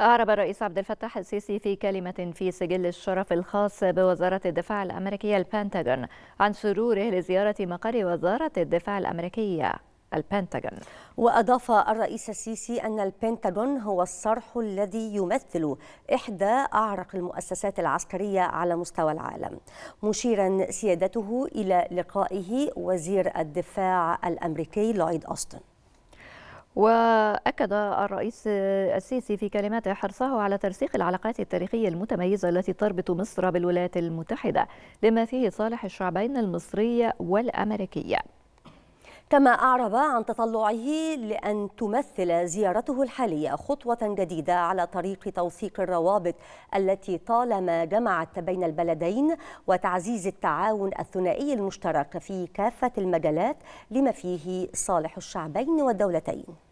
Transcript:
أعرب الرئيس عبد الفتاح السيسي في كلمة في سجل الشرف الخاص بوزارة الدفاع الأمريكية البنتاغون عن سروره لزيارة مقر وزارة الدفاع الأمريكية البنتاغون وأضاف الرئيس السيسي أن البنتاغون هو الصرح الذي يمثل إحدى أعرق المؤسسات العسكرية على مستوى العالم مشيرا سيادته إلى لقائه وزير الدفاع الأمريكي لويد أوستن وأكد الرئيس السيسي في كلماته حرصه على ترسيخ العلاقات التاريخية المتميزة التي تربط مصر بالولايات المتحدة لما فيه صالح الشعبين المصرية والأمريكية كما أعرب عن تطلعه لأن تمثل زيارته الحالية خطوة جديدة على طريق توثيق الروابط التي طالما جمعت بين البلدين وتعزيز التعاون الثنائي المشترك في كافة المجالات لما فيه صالح الشعبين والدولتين